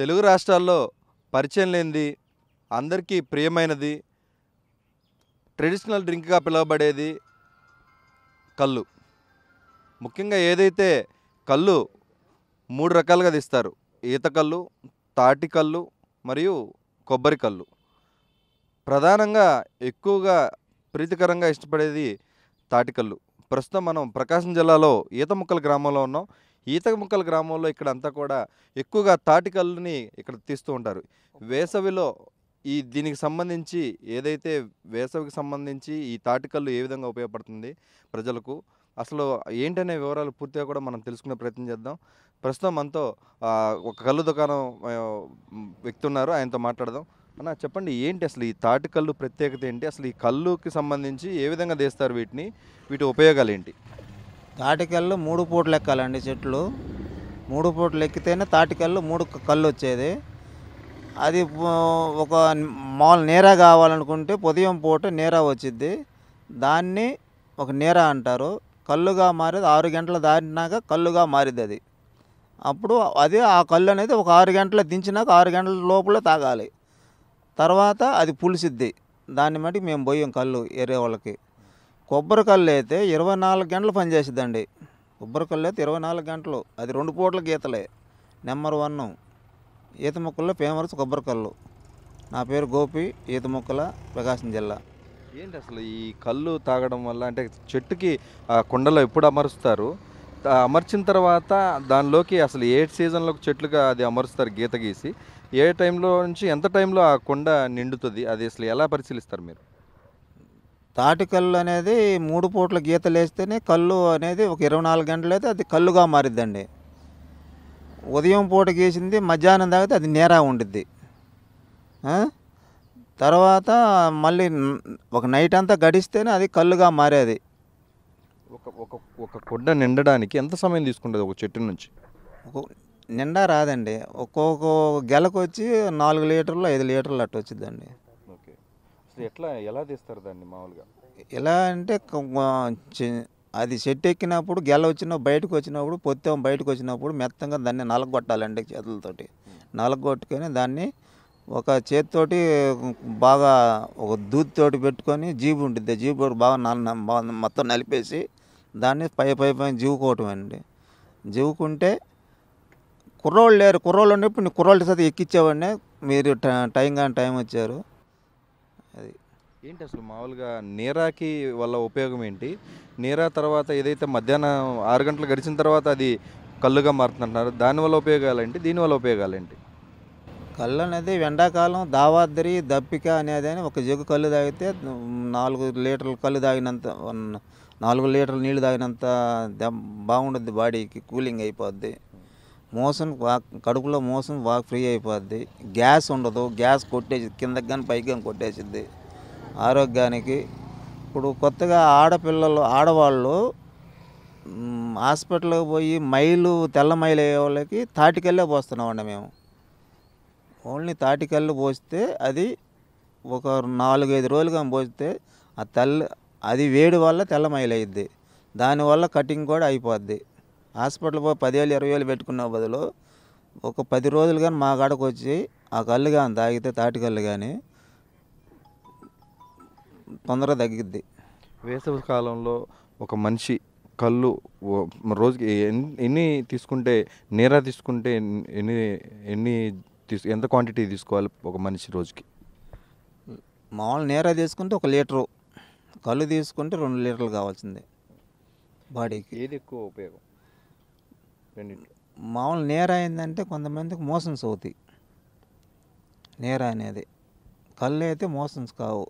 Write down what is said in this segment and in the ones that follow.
తెలుగు రాష్ట్రాల్లో పరిచయం లేనిది అందరికీ ప్రియమైనది ట్రెడిషనల్ డ్రింక్గా పిలువబడేది కళ్ళు ముఖ్యంగా ఏదైతే కళ్ళు మూడు రకాలుగా తీస్తారు ఈత కళ్ళు తాటి కళ్ళు మరియు కొబ్బరి కళ్ళు ప్రధానంగా ఎక్కువగా ప్రీతికరంగా ఇష్టపడేది తాటికల్లు ప్రస్తుతం మనం ప్రకాశం జిల్లాలో ఈతముక్కల గ్రామంలో ఉన్నాం ఈతముక్కల గ్రామంలో ఇక్కడ అంతా కూడా ఎక్కువగా తాటికల్లుని ఇక్కడ తీస్తూ ఉంటారు వేసవిలో ఈ దీనికి సంబంధించి ఏదైతే వేసవికి సంబంధించి ఈ తాటికల్లు ఏ విధంగా ఉపయోగపడుతుంది ప్రజలకు అసలు ఏంటనే వివరాలు పూర్తిగా కూడా మనం తెలుసుకునే ప్రయత్నం చేద్దాం ప్రస్తుతం మనతో ఒక కళ్ళు దుకాణం వ్యక్తి ఉన్నారు ఆయనతో మాట్లాడదాం అన్న చెప్పండి ఏంటి అసలు ఈ తాటి కళ్ళు ప్రత్యేకత ఏంటి అసలు ఈ కళ్ళుకి సంబంధించి ఏ విధంగా తీస్తారు వీటిని వీటి ఉపయోగాలు ఏంటి తాటికల్లు మూడు పూటలు ఎక్కాలండి చెట్లు మూడు పూటలు ఎక్కితేనే తాటికల్లు మూడు కళ్ళు వచ్చేది అది ఒక మాల్ నేర కావాలనుకుంటే ఉదయం పూట నేర వచ్చిద్ది దాన్ని ఒక నేర అంటారు కళ్ళుగా మారేది ఆరు గంటలు దాటినాక కళ్ళుగా మారిద్ది అది అప్పుడు అది ఆ కళ్ళు అనేది ఒక ఆరు గంటల దించినాక ఆరు గంటల లోపల తాగాలి తర్వాత అది పులిసిద్ది దాన్ని మటుకు మేము పోయాం కళ్ళు ఏరే వాళ్ళకి కొబ్బరికల్లు అయితే ఇరవై నాలుగు గంటలు పనిచేసిద్దండి కొబ్బరికల్లు అయితే ఇరవై నాలుగు గంటలు అది రెండు పూటల గీతలే నెంబర్ వన్ ఈత మొక్కల్లో ఫేమస్ కొబ్బరికల్లు నా పేరు గోపి ఈత మొక్కల ప్రకాశం జిల్లా ఏంటి అసలు ఈ కళ్ళు తాగడం వల్ల అంటే చెట్టుకి ఆ కుండలో ఎప్పుడు అమరుస్తారు అమర్చిన తర్వాత దానిలోకి అసలు ఏ సీజన్లో చెట్లుగా అది అమరుస్తారు గీత గీసి ఏ టైంలో నుంచి ఎంత టైంలో ఆ కొండ నిండుతుంది అది అసలు ఎలా పరిశీలిస్తారు మీరు తాటి కళ్ళు అనేది మూడు పూట్ల గీతలు వేస్తేనే కళ్ళు అనేది ఒక ఇరవై నాలుగు గంటలు అయితే అది కళ్ళుగా మారిద్దండి ఉదయం పూట గీసింది మధ్యాహ్నం తాగితే అది నేరా ఉండిద్ది తర్వాత మళ్ళీ ఒక నైట్ అంతా గడిస్తేనే అది కళ్ళుగా మారేది ఒక ఒక ఒక కొడ్డ నిండడానికి ఎంత సమయం తీసుకుంటుంది ఒక చెట్టు నుంచి నిండా రాదండి ఒక్కొక్క గెలకు వచ్చి నాలుగు లీటర్లు ఐదు లీటర్లు అట్టు వచ్చిద్దండి ఎట్లా ఎలా తీస్తారు దాన్ని మామూలుగా ఎలా అంటే అది చెట్టు ఎక్కినప్పుడు గెల వచ్చిన బయటకు వచ్చినప్పుడు పొత్తం బయటకు వచ్చినప్పుడు మెత్తంగా దాన్ని నలగొట్టాలండి చేతులతోటి నలగొట్టుకొని దాన్ని ఒక చేతితోటి బాగా ఒక దూతితోటి పెట్టుకొని జీబు ఉంటుంది జీబు బాగా నాన్న మొత్తం నలిపేసి దాన్ని పై పై పై జీవుకోవటం అండి జీవుకుంటే కుర్రోళ్ళు లేరు కుర్రోళ్ళు ఉన్నప్పుడు నీ కుర్రోళ్ళ చేత ఎక్కించేవాడిని మీరు టైం కానీ టైం వచ్చారు అది ఏంటి అసలు మామూలుగా నీరాకి వల్ల ఉపయోగం ఏంటి నీరా తర్వాత ఏదైతే మధ్యాహ్నం ఆరు గంటలు గడిచిన తర్వాత అది కళ్ళుగా మారుతుంటున్నారు దానివల్ల ఉపయోగాలు ఏంటి దీనివల్ల ఉపయోగాలు ఏంటి కళ్ళు అనేది ఎండాకాలం దావాద్రి దప్పిక అనేది అని ఒక జగ్గు కళ్ళు తాగితే నాలుగు లీటర్లు కళ్ళు తాగినంత నాలుగు లీటర్లు నీళ్ళు తాగినంత బాగుంటుంది బాడీకి కూలింగ్ అయిపోద్ది మోసం వాక్ కడుపులో మోసం వాక్ ఫ్రీ అయిపోద్ది గ్యాస్ ఉండదు గ్యాస్ కొట్టేసి కిందకి కానీ పైకి కానీ కొట్టేసిద్ది ఆరోగ్యానికి ఇప్పుడు కొత్తగా ఆడపిల్లలు ఆడవాళ్ళు హాస్పిటల్కి పోయి మైలు తెల్ల మైలు అయ్యే వాళ్ళకి తాటికల్లే పోస్తున్నామండి మేము ఓన్లీ తాటికల్లు పోస్తే అది ఒక నాలుగైదు రోజులుగా పోస్తే ఆ తెల్ల అది వేడి వల్ల తెల్ల మైలు అయ్యిద్ది దానివల్ల కటింగ్ కూడా అయిపోద్ది హాస్పిటల్ పోయి పదివేలు ఇరవై వేలు పెట్టుకున్న బదులు ఒక పది రోజులు కానీ మా కాడకు వచ్చి ఆ కళ్ళు కానీ తాగితే తాటి కళ్ళు కానీ తొందరగా తగ్గిద్ది వేసవి కాలంలో ఒక మనిషి కళ్ళు రోజుకి ఎన్ని తీసుకుంటే నేరా తీసుకుంటే ఎన్ని ఎన్ని తీసు ఎంత క్వాంటిటీ తీసుకోవాలి ఒక మనిషి రోజుకి మామూలు నేరా తీసుకుంటే ఒక లీటరు కళ్ళు తీసుకుంటే రెండు లీటర్లు కావాల్సిందే బాడీకి ఏది ఎక్కువ ఉపయోగం మామూలు నేర అయిందంటే కొంతమందికి మోషన్స్ అవుతాయి నేర అనేది కళ్ళు అయితే మోషన్స్ కావు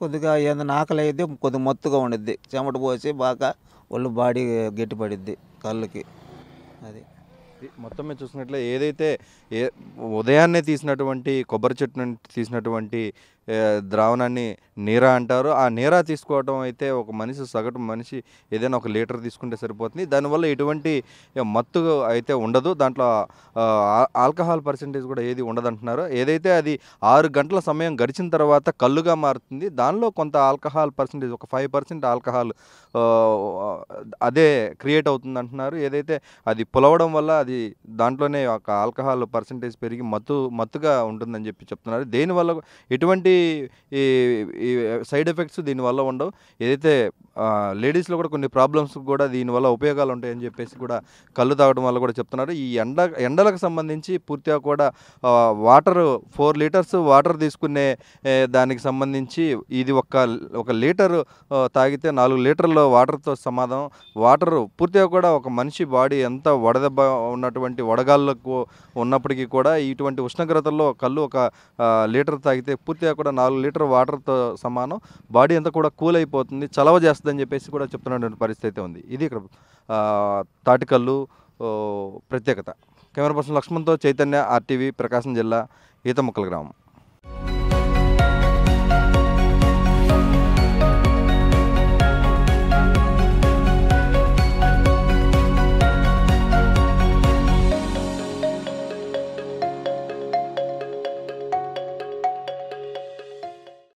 కొద్దిగా ఏదైనా ఆకలి అయితే కొద్దిగా మత్తుగా ఉండిద్ది చెమట పోసి బాగా ఒళ్ళు బాడీ గట్టిపడిద్ది కళ్ళుకి అది మొత్తం మీద చూసినట్లే ఏదైతే ఏ ఉదయాన్నే తీసినటువంటి కొబ్బరి చెట్టు నుండి తీసినటువంటి ద్రావణాన్ని నీర అంటారు ఆ నీర తీసుకోవటం అయితే ఒక మనిషి సగటు మనిషి ఏదైనా ఒక లీటర్ తీసుకుంటే సరిపోతుంది దానివల్ల ఎటువంటి మత్తు అయితే ఉండదు దాంట్లో ఆల్కహాల్ పర్సంటేజ్ కూడా ఏది ఉండదంటున్నారు ఏదైతే అది ఆరు గంటల సమయం గడిచిన తర్వాత కళ్ళుగా మారుతుంది దానిలో కొంత ఆల్కహాల్ పర్సంటేజ్ ఒక ఫైవ్ పర్సెంట్ ఆల్కహాల్ అదే క్రియేట్ అవుతుంది అంటున్నారు ఏదైతే అది పులవడం వల్ల అది దాంట్లోనే ఒక ఆల్కహాల్ పర్సంటేజ్ పెరిగి మత్తు మత్తుగా ఉంటుందని చెప్పి చెప్తున్నారు దేనివల్ల ఎటువంటి ఈ ఈ సైడ్ ఎఫెక్ట్స్ దీనివల్ల ఉండవు ఏదైతే లేడీస్లో కూడా కొన్ని ప్రాబ్లమ్స్ కూడా దీనివల్ల ఉపయోగాలు ఉంటాయని చెప్పేసి కూడా కళ్ళు తాగడం వల్ల కూడా చెప్తున్నారు ఈ ఎండ ఎండలకు సంబంధించి పూర్తిగా కూడా వాటర్ ఫోర్ లీటర్స్ వాటర్ తీసుకునే దానికి సంబంధించి ఇది ఒక ఒక లీటరు తాగితే నాలుగు లీటర్లు వాటర్తో సమాధానం వాటర్ పూర్తిగా కూడా ఒక మనిషి బాడీ ఎంత వడదెబ్బ ఉన్నటువంటి వడగాళ్ళకు ఉన్నప్పటికీ కూడా ఇటువంటి ఉష్ణోగ్రతల్లో కళ్ళు ఒక లీటర్ తాగితే పూర్తిగా కూడా నాలుగు లీటర్ వాటర్తో సమానం బాడీ అంతా కూడా కూల్ అయిపోతుంది చలవ చేస్తుందని చెప్పేసి కూడా చెప్తున్నటువంటి పరిస్థితి ఉంది ఇది ఇక్కడ తాటికల్లు ప్రత్యేకత కెమెరా పర్సన్ లక్ష్మణ్తో చైతన్య ఆర్టీవీ ప్రకాశం జిల్లా ఈతముక్కల గ్రామం